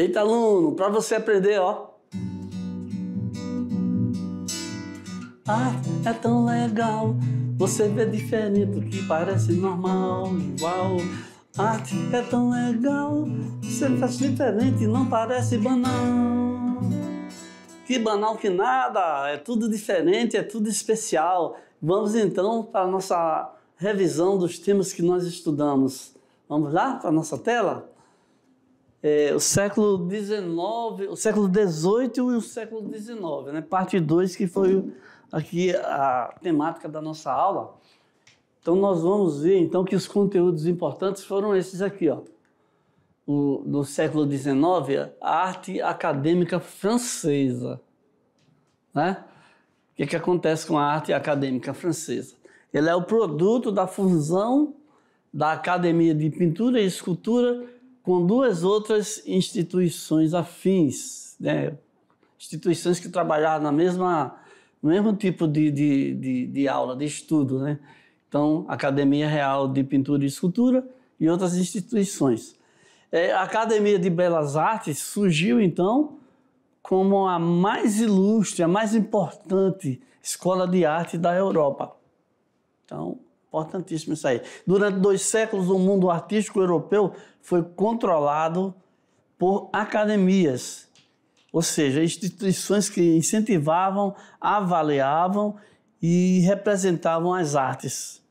Eita, aluno, para você aprender, ó. Ah, é tão legal. Você vê diferente do que parece normal, igual. Arte ah, é tão legal, você faz diferente e não parece banal. Que banal que nada, é tudo diferente, é tudo especial. Vamos então para a nossa revisão dos temas que nós estudamos. Vamos lá para a nossa tela? é, o século XIX, o século XVIII e o século XIX, né? Parte 2, que foi aqui a temática da nossa aula. Então, nós vamos ver, então, que os conteúdos importantes foram esses aqui, ó. O, no século XIX, a arte acadêmica francesa, né? O que, é que acontece com a arte acadêmica francesa? Ela é o produto da fusão da Academia de Pintura e Escultura com duas outras instituições afins, né? instituições que trabalhavam na mesma, no mesmo tipo de, de, de, de aula, de estudo. Né? Então, Academia Real de Pintura e Escultura e outras instituições. É, a Academia de Belas Artes surgiu, então, como a mais ilustre, a mais importante escola de arte da Europa. Então, Importantíssimo isso aí. Durante dois séculos, o mundo artístico europeu foi controlado por academias, ou seja, instituições que incentivavam, avaliavam e representavam as artes.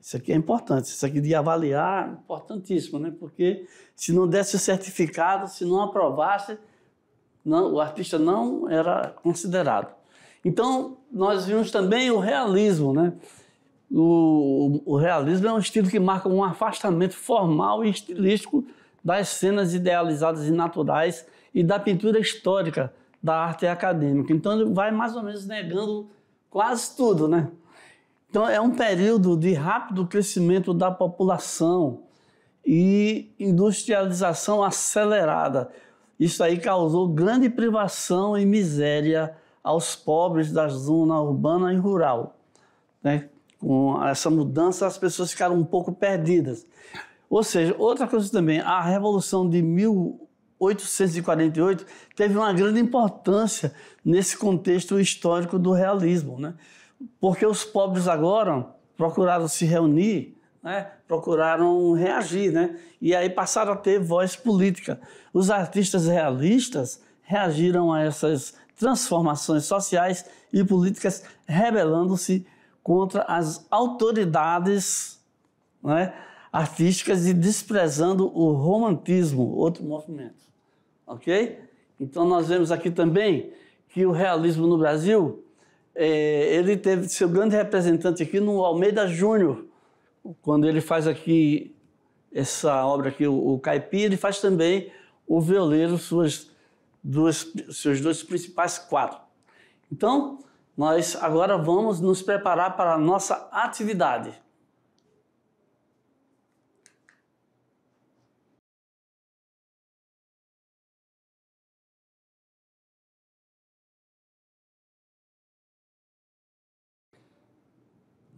Isso aqui é importante, isso aqui de avaliar, importantíssimo, né? Porque se não desse o certificado, se não aprovasse, não, o artista não era considerado. Então, nós vimos também o realismo, né? O, o, realismo é um estilo que marca um afastamento formal e estilístico das cenas idealizadas e naturais e da pintura histórica da arte acadêmica. Então ele vai mais ou menos negando quase tudo, né? Então é um período de rápido crescimento da população e industrialização acelerada. Isso aí causou grande privação e miséria aos pobres da zona urbana e rural. Né? com essa mudança, as pessoas ficaram um pouco perdidas. Ou seja, outra coisa também, a Revolução de 1848 teve uma grande importância nesse contexto histórico do realismo, né? porque os pobres agora procuraram se reunir, né? procuraram reagir, né? e aí passaram a ter voz política. Os artistas realistas reagiram a essas transformações sociais e políticas, rebelando-se contra as autoridades né, artísticas e desprezando o romantismo, outro movimento. Ok? Então, nós vemos aqui também que o realismo no Brasil, é, ele teve seu grande representante aqui no Almeida Júnior, quando ele faz aqui essa obra aqui, o, o Caipira, ele faz também o Violeiro, suas duas, seus dois principais quadros. Então, nós agora vamos nos preparar para a nossa atividade.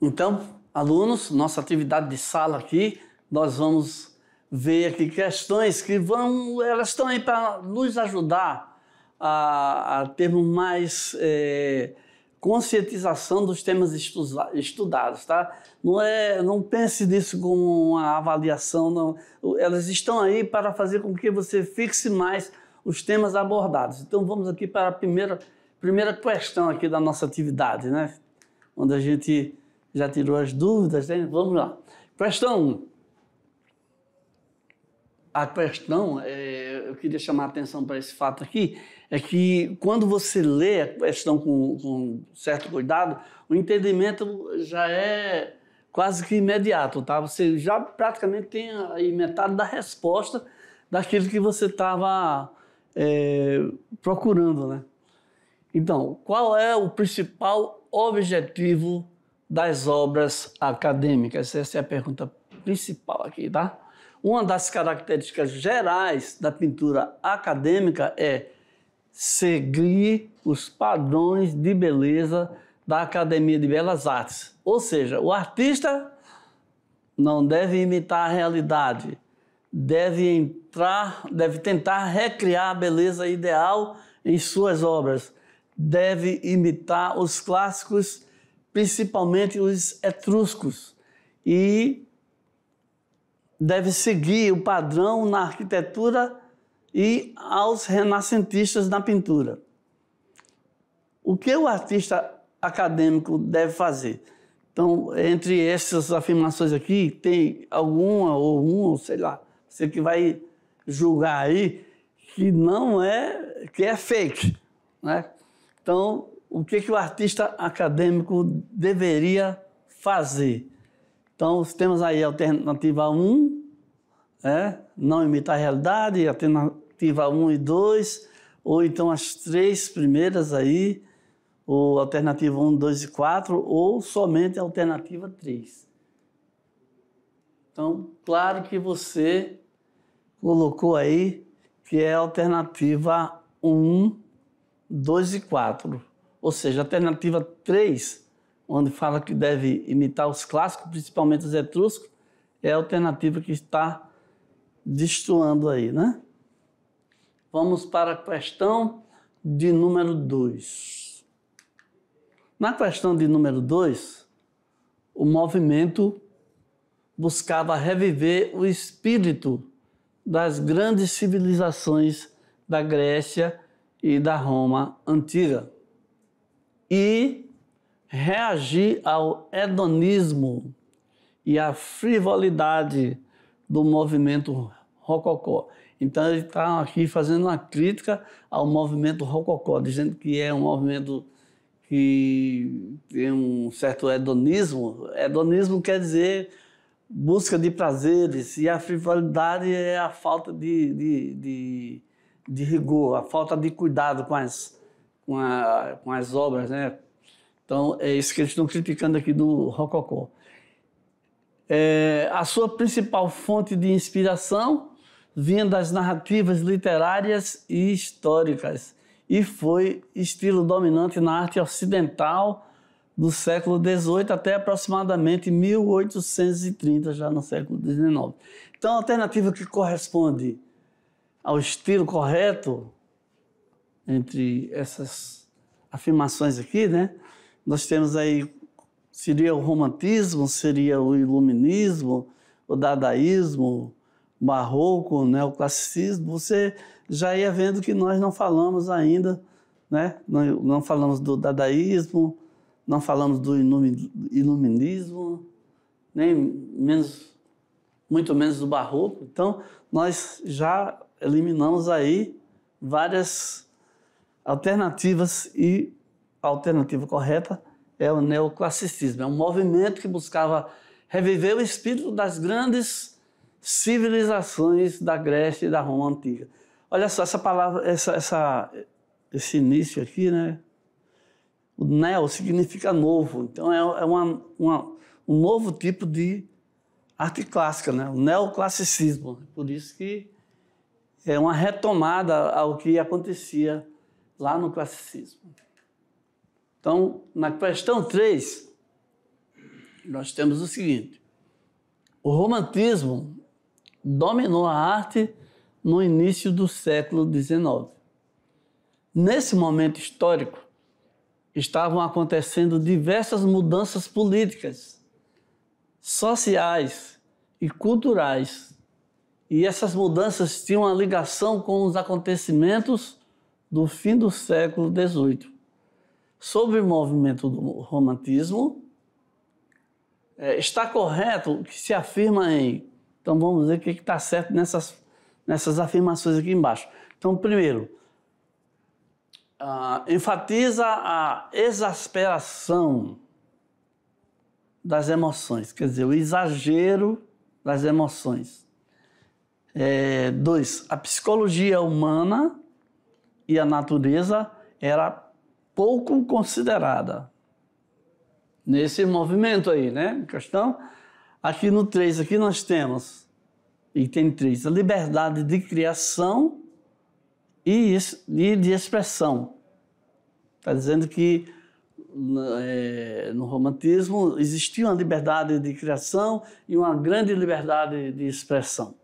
Então, alunos, nossa atividade de sala aqui, nós vamos ver aqui questões que vão, elas estão aí para nos ajudar a, a termos mais eh, conscientização dos temas estudados, tá? Não é, não pense nisso como uma avaliação, não. Elas estão aí para fazer com que você fixe mais os temas abordados. Então vamos aqui para a primeira primeira questão aqui da nossa atividade, né? Onde a gente já tirou as dúvidas, né? Vamos lá. Questão 1. A questão, é, eu queria chamar a atenção para esse fato aqui, é que quando você lê a questão com, com certo cuidado, o entendimento já é quase que imediato, tá? Você já praticamente tem aí metade da resposta daquilo que você estava é, procurando, né? Então, qual é o principal objetivo das obras acadêmicas? Essa é a pergunta principal aqui, tá? Uma das características gerais da pintura acadêmica é seguir os padrões de beleza da Academia de Belas Artes. Ou seja, o artista não deve imitar a realidade, deve entrar, deve tentar recriar a beleza ideal em suas obras, deve imitar os clássicos, principalmente os etruscos, e deve seguir o padrão na arquitetura e aos renascentistas na pintura. O que o artista acadêmico deve fazer? Então, entre essas afirmações aqui, tem alguma ou uma, sei lá, você que vai julgar aí, que não é, que é fake. Né? Então, o que, que o artista acadêmico deveria fazer? Então, temos aí a alternativa 1, um, é, não imitar a realidade, Perspectiva 1 e 2, ou então as três primeiras aí, ou alternativa 1, 2 e 4, ou somente a alternativa 3. Então, claro que você colocou aí que é a alternativa 1, 2 e 4. Ou seja, a alternativa 3, onde fala que deve imitar os clássicos, principalmente os etruscos, é a alternativa que está destoando aí, né? Vamos para a questão de número 2. Na questão de número 2, o movimento buscava reviver o espírito das grandes civilizações da Grécia e da Roma antiga e reagir ao hedonismo e à frivolidade do movimento rococó. Então ele está aqui fazendo uma crítica ao movimento rococó, dizendo que é um movimento que tem um certo hedonismo. Hedonismo quer dizer busca de prazeres e a frivolidade é a falta de, de, de, de rigor, a falta de cuidado com as, com, a, com as obras, né? Então, é isso que eles estão criticando aqui do Rococó. É, a sua principal fonte de inspiração vinha das narrativas literárias e históricas e foi estilo dominante na arte ocidental do século XVIII até aproximadamente 1830, já no século XIX. Então, a alternativa que corresponde ao estilo correto entre essas afirmações aqui, né? Nós temos aí seria o romantismo, seria o iluminismo, o dadaísmo, barroco, neoclassicismo, né, você já ia vendo que nós não falamos ainda, né? não, não falamos do dadaísmo, não falamos do iluminismo, nem menos, muito menos do barroco. Então, nós já eliminamos aí várias alternativas e a alternativa correta é o neoclassicismo. É um movimento que buscava reviver o espírito das grandes civilizações da Grécia e da Roma antiga. Olha só essa palavra, essa, essa, esse início aqui, né? O neo significa novo, então é, é, uma, uma, um novo tipo de arte clássica, né? O neoclassicismo, por isso que é uma retomada ao que acontecia lá no classicismo. Então, na questão 3, nós temos o seguinte: o romantismo dominou a arte no início do século XIX. Nesse momento histórico, estavam acontecendo diversas mudanças políticas, sociais e culturais. E essas mudanças tinham uma ligação com os acontecimentos do fim do século XVIII. Sobre o movimento do romantismo, é, está correto o que se afirma em então vamos ver o que é está certo nessas, nessas afirmações aqui embaixo. Então, primeiro, uh, enfatiza a exasperação das emoções, quer dizer, o exagero das emoções. É, dois, a psicologia humana e a natureza era pouco considerada nesse movimento aí, né? questão, Aqui no 3, aqui nós temos, item 3, a liberdade de criação e, de expressão. Está dizendo que eh, no romantismo existia uma liberdade de criação e uma grande liberdade de expressão.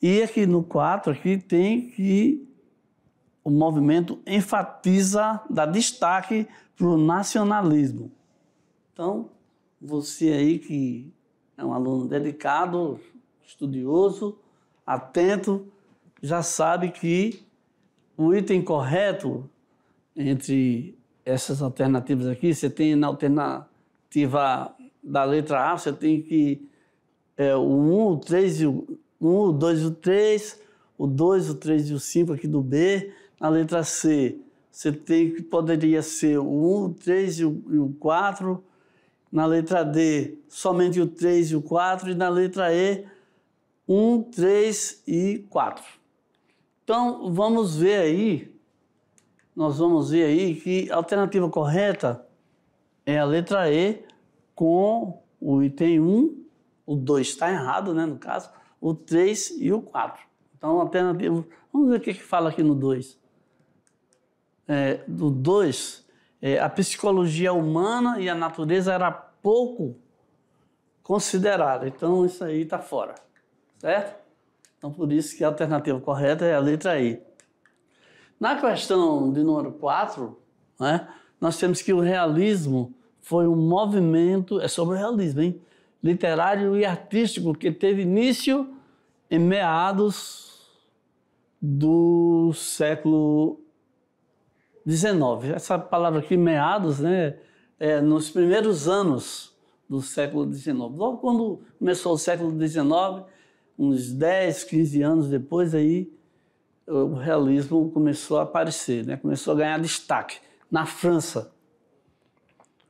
E aqui no 4, aqui tem que o movimento enfatiza, dá destaque para o nacionalismo. Então, você aí que é um aluno dedicado, estudioso, atento, já sabe que o item correto entre essas alternativas aqui, você tem na alternativa da letra A, você tem que é, o 1, o 3 e o 1, o 2 e o 3, o 2, o 3 e o 5 aqui do B. Na letra C, você tem que poderia ser o 1, o 3 e o 4, na letra D, somente o 3 e o 4. E na letra E, 1, 3 e 4. Então, vamos ver aí, nós vamos ver aí que a alternativa correta é a letra E com o item 1, o 2 está errado, né, no caso, o 3 e o 4. Então, a alternativa, vamos ver o que, que fala aqui no 2. É, do 2, é, a psicologia humana e a natureza era pouco considerada. Então isso aí está fora, certo? Então por isso que a alternativa correta é a letra I. Na questão de número 4, né, nós temos que o realismo foi um movimento, é sobre o realismo, hein? literário e artístico que teve início em meados do século XIX. Essa palavra aqui, meados, né, é, nos primeiros anos do século XIX. Logo quando começou o século XIX, uns 10, 15 anos depois, aí o realismo começou a aparecer, né, começou a ganhar destaque na França.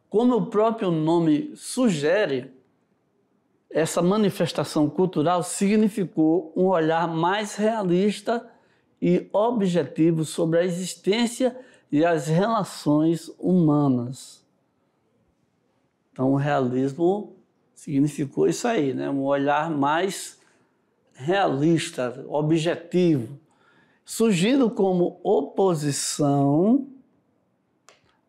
Como o próprio nome sugere, essa manifestação cultural significou um olhar mais realista e objetivo sobre a existência e as relações humanas. Então, o realismo significou isso aí, né? um olhar mais realista, objetivo, surgindo como oposição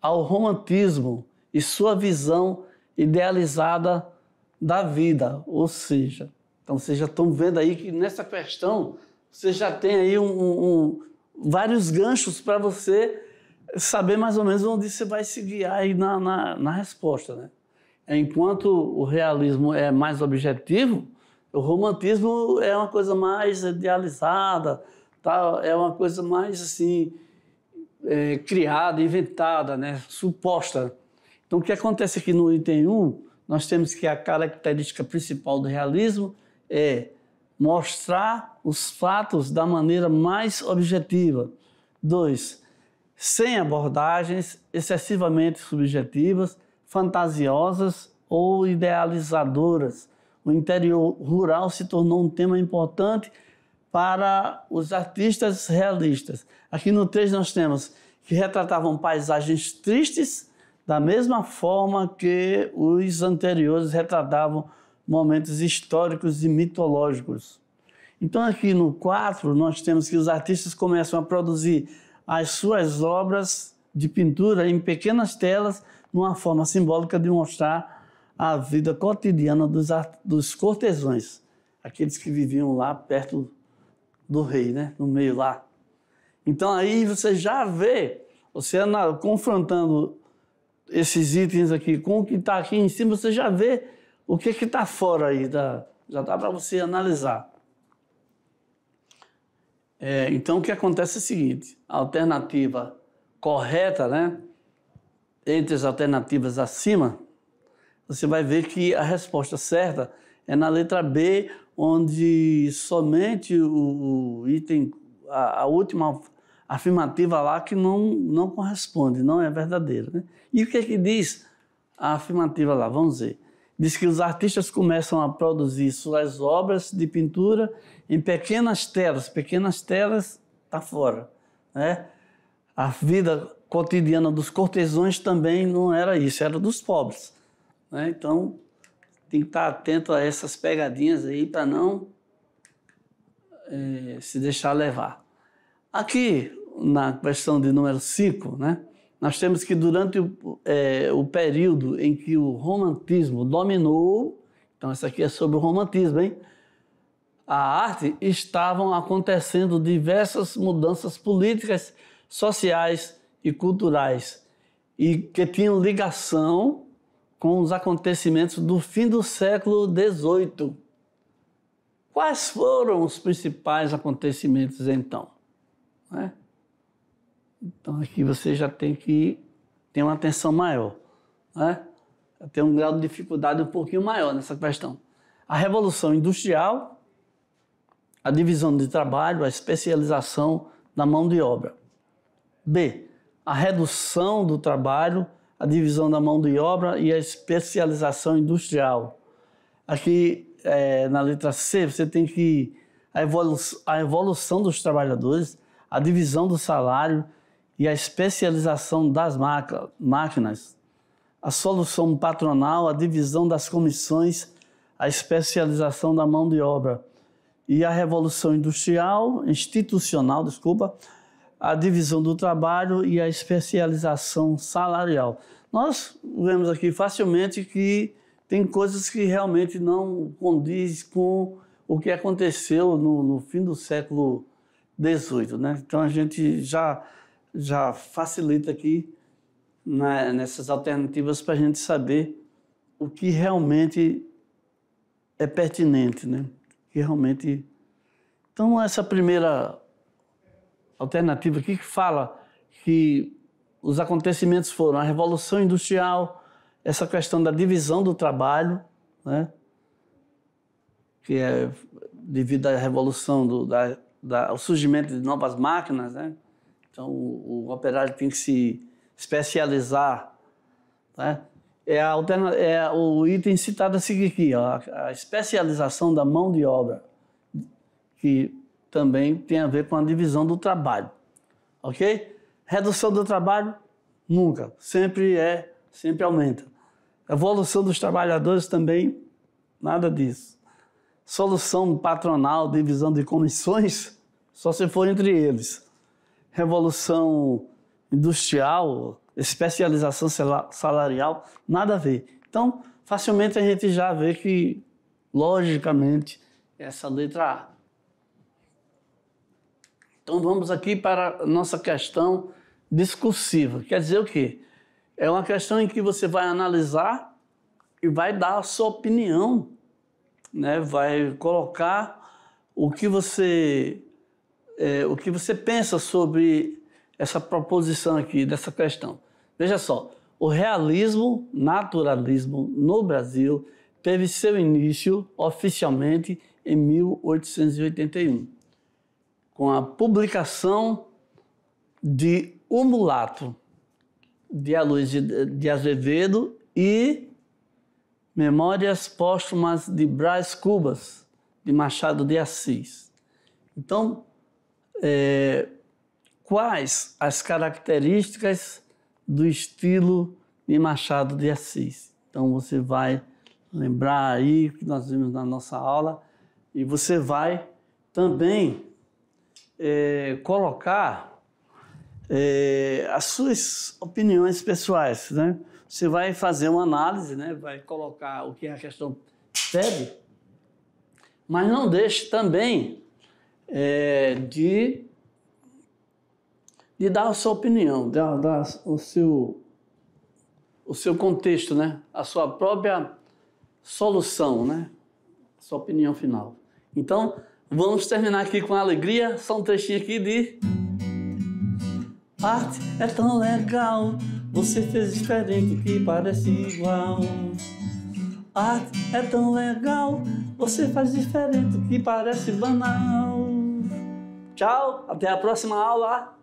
ao romantismo e sua visão idealizada da vida, ou seja, então vocês já estão vendo aí que nessa questão você já tem aí um, um, um vários ganchos para você saber mais ou menos onde você vai se guiar aí na, na, na resposta, né? É, enquanto o realismo é mais objetivo, o romantismo é uma coisa mais idealizada, tá? é uma coisa mais assim é, criada, inventada, né? suposta. Então, o que acontece aqui no item 1, nós temos que a característica principal do realismo é mostrar os fatos da maneira mais objetiva. Dois, sem abordagens excessivamente subjetivas, fantasiosas ou idealizadoras. O interior rural se tornou um tema importante para os artistas realistas. Aqui no 3 nós temos que retratavam paisagens tristes, da mesma forma que os anteriores retratavam momentos históricos e mitológicos. Então, aqui no 4, nós temos que os artistas começam a produzir as suas obras de pintura em pequenas telas, numa forma simbólica de mostrar a vida cotidiana dos, dos cortesãos, aqueles que viviam lá perto do rei, né? no meio lá. Então aí você já vê, você confrontando esses itens aqui com o que está aqui em cima, você já vê o que está fora aí, da, já dá para você analisar. É, então, o que acontece é o seguinte: a alternativa correta, né? Entre as alternativas acima, você vai ver que a resposta certa é na letra B, onde somente o, item, a, a última afirmativa lá que não, não corresponde, não é verdadeira. Né? E o que é que diz a afirmativa lá? Vamos ver diz que os artistas começam a produzir suas obras de pintura em pequenas telas, pequenas telas tá fora, né? A vida cotidiana dos cortesões também não era isso, era dos pobres, né? Então tem que estar tá atento a essas pegadinhas aí para não é, se deixar levar. Aqui na questão de número 5, né? nós temos que durante o, é, o período em que o romantismo dominou, então isso aqui é sobre o romantismo, hein? A arte estavam acontecendo diversas mudanças políticas, sociais e culturais e que tinham ligação com os acontecimentos do fim do século XVIII. Quais foram os principais acontecimentos então? é? Então aqui você já tem que ter uma atenção maior, né? Tem um grau de dificuldade um pouquinho maior nessa questão. A revolução industrial, a divisão de trabalho, a especialização da mão de obra. B. A redução do trabalho, a divisão da mão de obra e a especialização industrial. Aqui é, na letra C, você tem que a, a evolução dos trabalhadores, a divisão do salário, e a especialização das máquinas, a solução patronal, a divisão das comissões, a especialização da mão de obra e a revolução industrial, institucional, desculpa, a divisão do trabalho e a especialização salarial. Nós vemos aqui facilmente que tem coisas que realmente não condiz com o que aconteceu no, no fim do século XVIII, né? Então a gente já já facilita aqui né, nessas alternativas para a gente saber o que realmente é pertinente, né? Que realmente. Então essa primeira alternativa aqui que fala que os acontecimentos foram a revolução industrial, essa questão da divisão do trabalho, né? Que é devido à revolução do, da, da, ao surgimento de novas máquinas, né? Então, o, operário tem que se especializar. Né? É, a alterna, é o item citado a seguir aqui, ó, a especialização da mão de obra, que também tem a ver com a divisão do trabalho. Ok? Redução do trabalho? Nunca. Sempre é, sempre aumenta. Evolução dos trabalhadores também, nada disso. Solução patronal, divisão de comissões, só se for entre eles revolução industrial, especialização salarial, nada a ver. Então, facilmente a gente já vê que, logicamente, essa letra A. Então, vamos aqui para a nossa questão discursiva. Quer dizer o quê? É uma questão em que você vai analisar e vai dar a sua opinião, né? vai colocar o que você é, o que você pensa sobre essa proposição aqui, dessa questão. Veja só, o realismo, naturalismo no Brasil teve seu início oficialmente em 1881, com a publicação de O Mulato, de Aloysio de Azevedo e Memórias Póstumas de Brás Cubas, de Machado de Assis. Então, é, quais as características do estilo de Machado de Assis. Então você vai lembrar aí que nós vimos na nossa aula e você vai também é, colocar é, as suas opiniões pessoais, né? Você vai fazer uma análise, né? Vai colocar o que a questão pede, mas não deixe também é, de, de dar a sua opinião, dar, dar o, seu, o seu contexto, né? a sua própria solução, né? sua opinião final. Então, vamos terminar aqui com alegria, só um trechinho aqui de. Arte é tão legal, você fez diferente que parece igual. Arte é tão legal, você faz diferente que parece banal. Tchau, até a próxima aula.